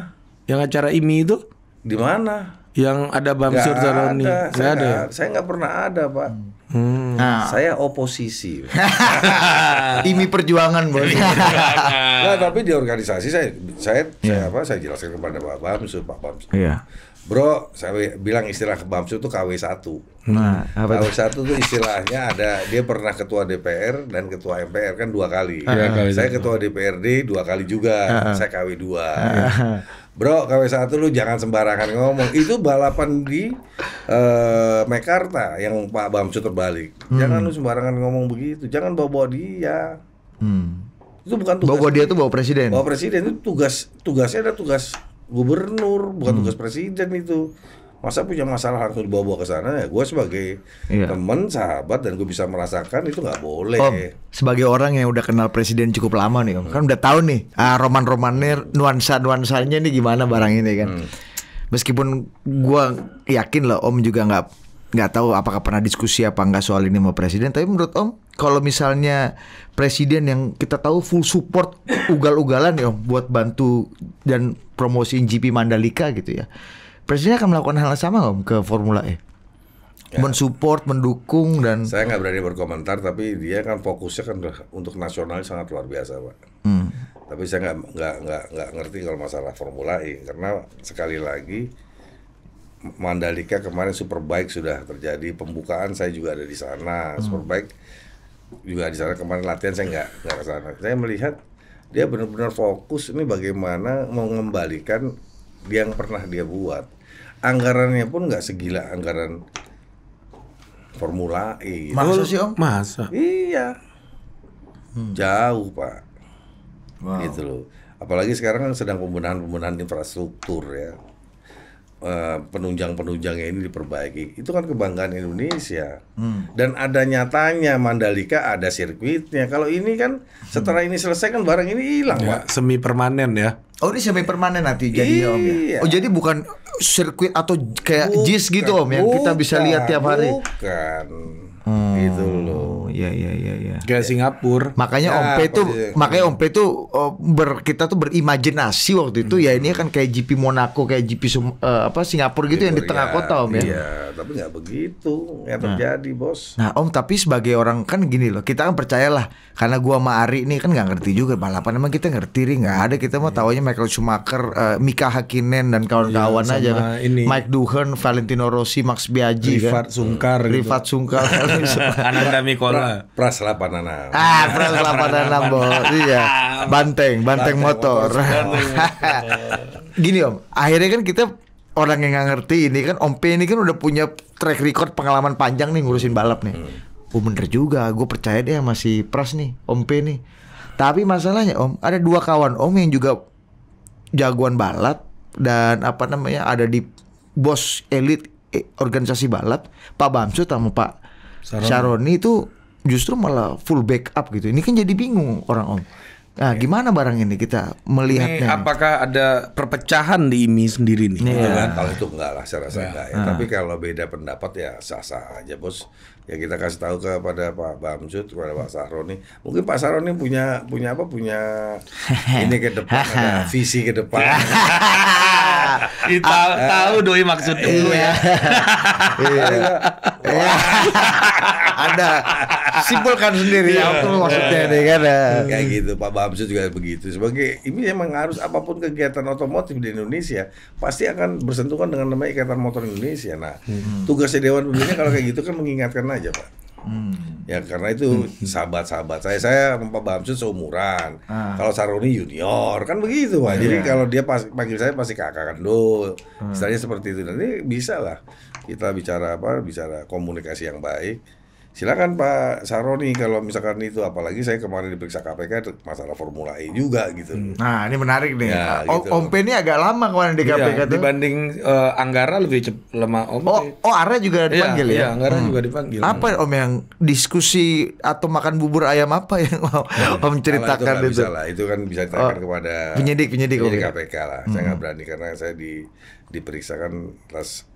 Yang acara IMI itu? Di mana? Yang ada Bamsur Zaroni. Saya ada. Ya? saya nggak pernah ada, Pak. Hmm. Nah. Saya oposisi. IMI perjuangan, boleh, nah, tapi di organisasi saya saya, yeah. saya iya. apa? Saya jelaskan kepada Pak Bamsur, Pak Bamsur. Iya. Yeah Bro, saya bilang istilah ke Bamsu itu KW1. Nah, apa KW1 itu istilahnya ada dia pernah ketua DPR dan ketua MPR kan dua kali. Ya, saya itu. ketua DPRD dua kali juga. Uh, uh. Saya KW2. Uh, uh. Bro, KW1 lu jangan sembarangan ngomong. Itu balapan di uh, Mekarta yang Pak Bamsu terbalik. Hmm. Jangan lu sembarangan ngomong begitu. Jangan bawa-bawa dia. Hmm. Itu bukan tugas. Bawa dia itu bawa presiden. Bawa presiden itu tugas tugasnya ada tugas gubernur, bukan hmm. tugas presiden itu. Masa punya masalah harus dibawa-bawa ke sana ya? Gue sebagai iya. teman, sahabat, dan gue bisa merasakan itu nggak boleh. Om, sebagai orang yang udah kenal presiden cukup lama nih, om. Hmm. kan udah tahu nih ah, roman-romannya, nuansa-nuansanya nih gimana barang ini kan. Hmm. Meskipun gue yakin loh, Om juga nggak nggak tahu apakah pernah diskusi apa nggak soal ini sama presiden tapi menurut om kalau misalnya presiden yang kita tahu full support ugal-ugalan ya buat bantu dan promosiin GP Mandalika gitu ya presiden akan melakukan hal yang sama om ke Formula E ya. mensupport mendukung dan saya nggak berani berkomentar tapi dia kan fokusnya kan untuk nasional sangat luar biasa pak hmm. tapi saya nggak nggak nggak ngerti kalau masalah Formula E karena sekali lagi Mandalika kemarin Superbike sudah terjadi pembukaan saya juga ada di sana hmm. Superbike juga di sana kemarin latihan saya nggak nggak ke sana saya melihat dia benar-benar fokus ini bagaimana mengembalikan yang pernah dia buat anggarannya pun nggak segila anggaran Formula E masa sih om masa iya hmm. jauh pak wow. gitu loh apalagi sekarang kan sedang pembenahan pembenahan infrastruktur ya Eh, penunjang-penunjangnya ini diperbaiki. Itu kan kebanggaan Indonesia. Hmm. Dan ada nyatanya Mandalika ada sirkuitnya. Kalau ini kan setelah hmm. ini selesai kan barang ini hilang, ya, Pak. Semi permanen ya. Oh ini semi permanen nanti jadi iya. om ya. Iya. Oh jadi bukan sirkuit atau kayak jis gitu om yang bukan, kita bisa lihat tiap hari. Bukan. Hmm. gitu loh. ya ya ya ya Kayak Singapura. Makanya ya, Om itu ya. makanya Om P itu ber, kita tuh berimajinasi waktu itu hmm. ya ini kan kayak GP Monaco kayak GP uh, eh, apa Singapura gitu yang di gitu, tengah ya, kota Om ya. Iya, tapi nggak begitu yang nah. terjadi, Bos. Nah, Om tapi sebagai orang kan gini loh, kita kan percayalah karena gua sama Ari ini kan nggak ngerti juga balapan emang kita ngerti ri nggak ada kita mau yeah. Iya. Michael Schumacher, uh, Mika Hakkinen dan kawan-kawan ya, aja kan. Ini. Mike Duhan, Valentino Rossi, Max Biaggi Rifat kan. Sungkar Rifat gitu. Sungkar Ananda Mikola. Pra, pras 86. Ah, Pras 86, Bos. Iya. Banteng, banteng, banteng motor. motor. Gini, Om. Akhirnya kan kita orang yang nggak ngerti ini kan Om P ini kan udah punya track record pengalaman panjang nih ngurusin balap nih. Hmm. Oh bener juga, gue percaya dia masih Pras nih, Om P nih. Tapi masalahnya Om, ada dua kawan Om yang juga jagoan balap dan apa namanya ada di bos elit eh, organisasi balap Pak Bamsu sama Pak Saroni. Saroni itu justru malah full backup gitu. Ini kan jadi bingung orang om. Nah, iya. gimana barang ini kita melihatnya? Ini apakah ada perpecahan di IMI sendiri nih? Yeah. Gitu kan? Kalau itu enggak lah, saya rasa yeah. enggak ya. Nah. Tapi kalau beda pendapat ya sah-sah aja, Bos. Ya kita kasih tahu kepada Pak Bamsud, kepada Pak Sahroni. Mungkin Pak Sahroni punya punya apa? Punya ini ke depan ada visi ke depan. Ita ah. tahu doi maksud dulu ya. Iya. Iya. Iya. ada simpulkan sendiri iya, iya. Kan, ya, apa maksudnya nih kan kayak gitu Pak Bamsud juga begitu sebagai ini memang harus apapun kegiatan otomotif di Indonesia pasti akan bersentuhan dengan namanya Ikatan Motor Indonesia nah hmm. tugasnya Dewan Pembina kalau kayak gitu kan mengingatkan aja Pak Hmm. Ya karena itu hmm. sahabat-sahabat saya, saya Pak Bamsud seumuran. Ah. Kalau Saroni junior kan begitu pak. Yeah. Jadi kalau dia pas, panggil saya pasti kakak kan Hmm. Istilahnya seperti itu nanti bisa lah kita bicara apa bicara komunikasi yang baik silakan Pak Saroni kalau misalkan itu apalagi saya kemarin diperiksa KPK masalah Formula E juga gitu. Hmm. Nah ini menarik nih. Ya, Om gitu. Ompe ini agak lama kemarin di KPK ya, tuh. Dibanding uh, Anggara lebih cepat lama Om. Oh, oh Arya juga iya, dipanggil ya? ya? ya, Anggara hmm. juga dipanggil. Apa Om yang diskusi atau makan bubur ayam apa yang Om, ya, om ceritakan itu? Itu. Bisa lah, itu kan bisa ceritakan oh, kepada penyidik penyidik, penyidik KPK lah. Hmm. Saya nggak berani karena saya di diperiksa kan kelas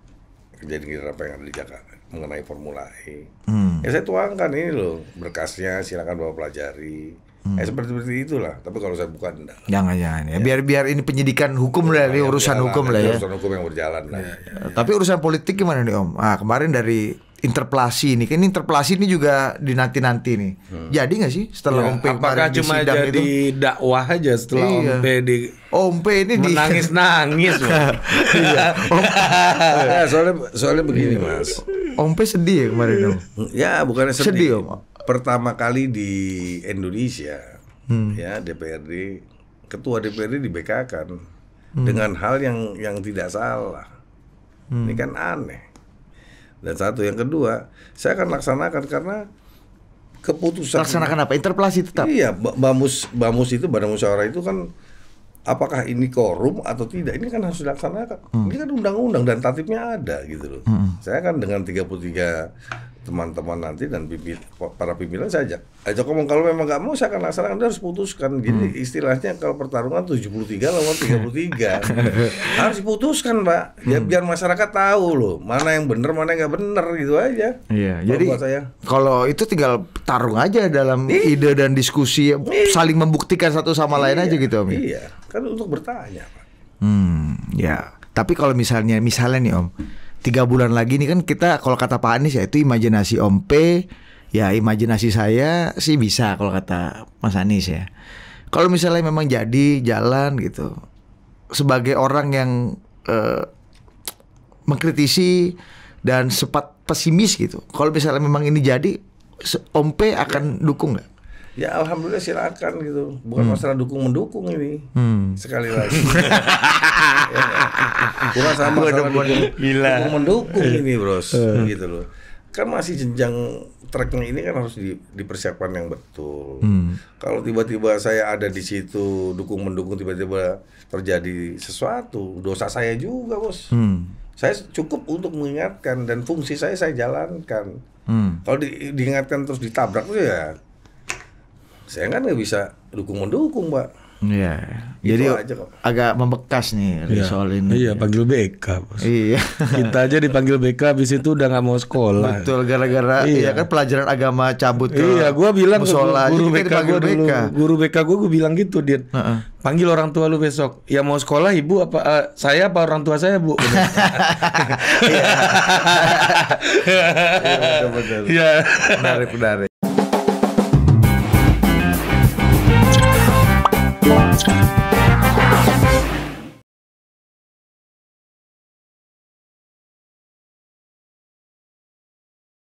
kejadian apa yang ada di Jakarta mengenai Formula E. Hmm. Ya saya tuangkan ini loh berkasnya, silakan bawa pelajari. Hmm. Ya, seperti seperti itulah. Tapi kalau saya bukan enggak. Jangan jangan ya, ya. Biar biar ini penyidikan hukum ya, lah, ini ya, urusan berjalan, ya, hukum lah ya. Urusan hukum yang berjalan lah. Ya, ya. Tapi urusan politik gimana nih Om? Ah kemarin dari interpelasi ini kan interpelasi ini juga dinanti-nanti nih. Hmm. Jadi nggak sih setelah ya, Ompe apakah cuma di jadi itu? dakwah aja setelah iya. Ompe di Ompe ini menangis nangis iya. Ya, soalnya soalnya begini mas. Ompe sedih ya kemarin dong. Ya bukannya sedih. sedih om. Pertama kali di Indonesia hmm. ya DPRD ketua DPRD di BK kan hmm. dengan hal yang yang tidak salah. Hmm. Ini kan aneh dan satu yang kedua, saya akan laksanakan karena keputusan laksanakan apa? Interpelasi tetap. Iya, bamus bamus itu badan musyawarah itu kan apakah ini korum atau tidak ini kan harus dilaksanakan. Hmm. Ini kan undang-undang dan tatipnya ada gitu loh. Hmm. Saya kan dengan 33 teman-teman nanti dan pimpin, para pimpinan saja. Eh, Joko kalau memang nggak mau saya akan laksanakan harus putuskan gini hmm. istilahnya kalau pertarungan 73 lawan 33 harus putuskan pak ya hmm. biar masyarakat tahu loh mana yang benar mana yang nggak benar gitu aja. Iya kalau jadi saya. kalau itu tinggal tarung aja dalam Ih. ide dan diskusi Ih. saling membuktikan satu sama Ih. lain iya, aja gitu om. Ya? Iya kan untuk bertanya. Pak. Hmm ya tapi kalau misalnya misalnya nih om tiga bulan lagi nih kan kita kalau kata Pak Anies ya itu imajinasi Om P ya imajinasi saya sih bisa kalau kata Mas Anies ya kalau misalnya memang jadi jalan gitu sebagai orang yang eh, mengkritisi dan sempat pesimis gitu kalau misalnya memang ini jadi Om P akan dukung nggak? Ya alhamdulillah silakan gitu. Bukan hmm. masalah dukung mendukung ini. Hmm. Sekali lagi. bukan sama masalah dukung, gila. dukung mendukung eh. ini, Bros. hmm. Gitu loh. Kan masih jenjang treknya ini kan harus di, dipersiapkan yang betul. Hmm. Kalau tiba-tiba saya ada di situ dukung mendukung tiba-tiba terjadi sesuatu, dosa saya juga, Bos. Hmm. Saya cukup untuk mengingatkan dan fungsi saya saya jalankan. Hmm. Kalau di, diingatkan terus ditabrak tuh ya saya kan nggak bisa dukung mendukung pak Iya. Gitu jadi agak membekas nih ya. soal ini. Iya, panggil BK. Iya. Kita aja dipanggil BK habis itu udah nggak mau sekolah. Betul, gara-gara iya. iya kan pelajaran agama cabut ke Iya, gua bilang musola, ke guru, guru BK gua dulu. BK. Guru BK gua gua bilang gitu, dia. Uh -uh. Panggil orang tua lu besok. Ya mau sekolah ibu apa uh, saya apa orang tua saya, Bu? Iya. Iya, iya, menarik, menarik.